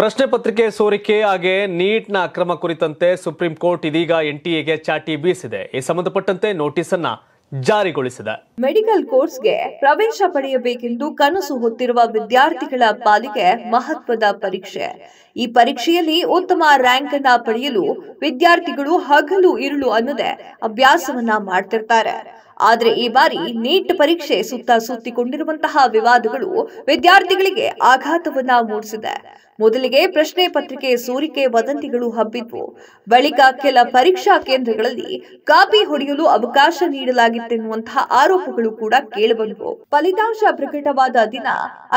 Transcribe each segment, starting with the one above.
ಪ್ರಶ್ನೆ ಪತ್ರಿಕೆ ಸೋರಿಕೆ ಹಾಗೆ ನೀಟ್ನ ಅಕ್ರಮ ಕುರಿತಂತೆ ಸುಪ್ರೀಂ ಕೋರ್ಟ್ ಇದೀಗ ಎನ್ಟಿಎಗೆ ಚಾಟಿ ಬೀಸಿದೆ ಈ ಸಂಬಂಧಪಟ್ಟಂತೆ ನೋಟಿಸ್ ಅನ್ನ ಜಾರಿಗೊಳಿಸಿದೆ ಮೆಡಿಕಲ್ ಕೋರ್ಸ್ಗೆ ಪ್ರವೇಶ ಪಡೆಯಬೇಕೆಂದು ಕನಸು ಹೊತ್ತಿರುವ ವಿದ್ಯಾರ್ಥಿಗಳ ಪಾಲಿಗೆ ಮಹತ್ವದ ಪರೀಕ್ಷೆ ಈ ಪರೀಕ್ಷೆಯಲ್ಲಿ ಉತ್ತಮ ರ್ಯಾಂಕ್ ಅನ್ನ ಪಡೆಯಲು ವಿದ್ಯಾರ್ಥಿಗಳು ಹಗಲು ಇರುಳು ಅನ್ನದೆ ಅಭ್ಯಾಸವನ್ನ ಮಾಡ್ತಿರ್ತಾರೆ ಆದರೆ ಈ ಬಾರಿ ನೀಟ್ ಪರೀಕ್ಷೆ ಸುತ್ತ ಸುತ್ತಿಕೊಂಡಿರುವಂತಹ ವಿವಾದಗಳು ವಿದ್ಯಾರ್ಥಿಗಳಿಗೆ ಆಘಾತವನ್ನ ಮೂಡಿಸಿದೆ ಮೊದಲಿಗೆ ಪ್ರಶ್ನೆ ಪತ್ರಿಕೆ ಸೋರಿಕೆ ವದಂತಿಗಳು ಹಬ್ಬಿದ್ವು ಬಳಿಕ ಕೆಲ ಪರೀಕ್ಷಾ ಕೇಂದ್ರಗಳಲ್ಲಿ ಕಾಪಿ ಹೊಡೆಯಲು ಅವಕಾಶ ನೀಡಲಾಗಿತ್ತೆನ್ನುವಂತಹ ಆರೋಪಗಳು ಕೂಡ ಕೇಳಬಂದವು ಫಲಿತಾಂಶ ಪ್ರಕಟವಾದ ದಿನ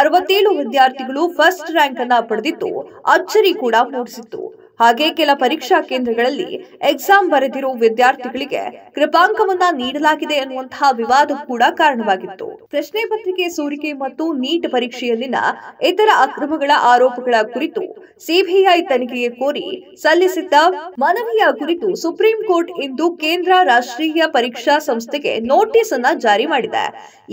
ಅರವತ್ತೇಳು ವಿದ್ಯಾರ್ಥಿಗಳು ಫಸ್ಟ್ ರ್ಯಾಂಕ್ ಅನ್ನ ಪಡೆದಿದ್ದು ಅಚ್ಚರಿ ಕೂಡ ಮೂಡಿಸಿತ್ತು ಹಾಗೆ ಕೆಲ ಪರೀಕ್ಷಾ ಕೇಂದ್ರಗಳಲ್ಲಿ ಎಕ್ಸಾಮ್ ಬರೆದಿರುವ ವಿದ್ಯಾರ್ಥಿಗಳಿಗೆ ಕೃಪಾಂಕವನ್ನ ನೀಡಲಾಗಿದೆ ಎನ್ನುವಂತಹ ವಿವಾದ ಕೂಡ ಕಾರಣವಾಗಿತ್ತು ಪ್ರಶ್ನೆ ಪತ್ರಿಕೆ ಸೋರಿಕೆ ಮತ್ತು ನೀಟ್ ಪರೀಕ್ಷೆಯಲ್ಲಿನ ಇತರ ಅಕ್ರಮಗಳ ಆರೋಪಗಳ ಕುರಿತು ಸಿಬಿಐ ತನಿಖೆಗೆ ಕೋರಿ ಸಲ್ಲಿಸಿದ್ದ ಮನವಿಯ ಕುರಿತು ಸುಪ್ರೀಂ ಕೋರ್ಟ್ ಇಂದು ಕೇಂದ್ರ ರಾಷ್ಟ್ರೀಯ ಪರೀಕ್ಷಾ ಸಂಸ್ಥೆಗೆ ನೋಟಿಸ್ ಅನ್ನ ಜಾರಿ ಮಾಡಿದೆ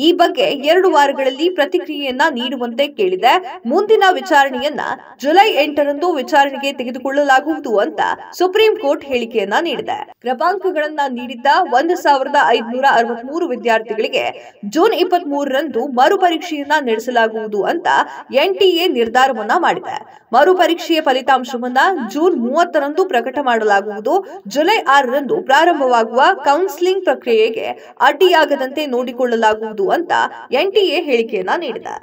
ಈ ಬಗ್ಗೆ ಎರಡು ವಾರಗಳಲ್ಲಿ ಪ್ರತಿಕ್ರಿಯೆಯನ್ನ ನೀಡುವಂತೆ ಕೇಳಿದೆ ಮುಂದಿನ ವಿಚಾರಣೆಯನ್ನ ಜುಲೈ ಎಂಟರಂದು ವಿಚಾರಣೆಗೆ ತೆಗೆದುಕೊಳ್ಳಲಾಗಿದೆ ಮಾಡಲಾಗುವುದು ಅಂತ ಸುಪ್ರೀಂ ಕೋರ್ಟ್ ಹೇಳಿಕೆಯನ್ನ ನೀಡಿದೆ ಕ್ರಮಾಂಕಗಳನ್ನ ನೀಡಿದ್ದ ಒಂದು ಸಾವಿರದ ಮೂರು ವಿದ್ಯಾರ್ಥಿಗಳಿಗೆ ಜೂನ್ ಇಪ್ಪತ್ತ್ ಮೂರರಂದು ಮರುಪರೀಕ್ಷೆಯನ್ನ ನಡೆಸಲಾಗುವುದು ಅಂತ ಎನ್ಟಿಎ ನಿರ್ಧಾರವನ್ನ ಮಾಡಿದೆ ಮರುಪರೀಕ್ಷೆಯ ಫಲಿತಾಂಶವನ್ನ ಜೂನ್ ಮೂವತ್ತರಂದು ಪ್ರಕಟ ಮಾಡಲಾಗುವುದು ಜುಲೈ ಆರರಂದು ಪ್ರಾರಂಭವಾಗುವ ಕೌನ್ಸಿಲಿಂಗ್ ಪ್ರಕ್ರಿಯೆಗೆ ಅಡ್ಡಿಯಾಗದಂತೆ ನೋಡಿಕೊಳ್ಳಲಾಗುವುದು ಅಂತ ಎನ್ಟಿಎ ಹೇಳಿಕೆಯನ್ನ ನೀಡಿದೆ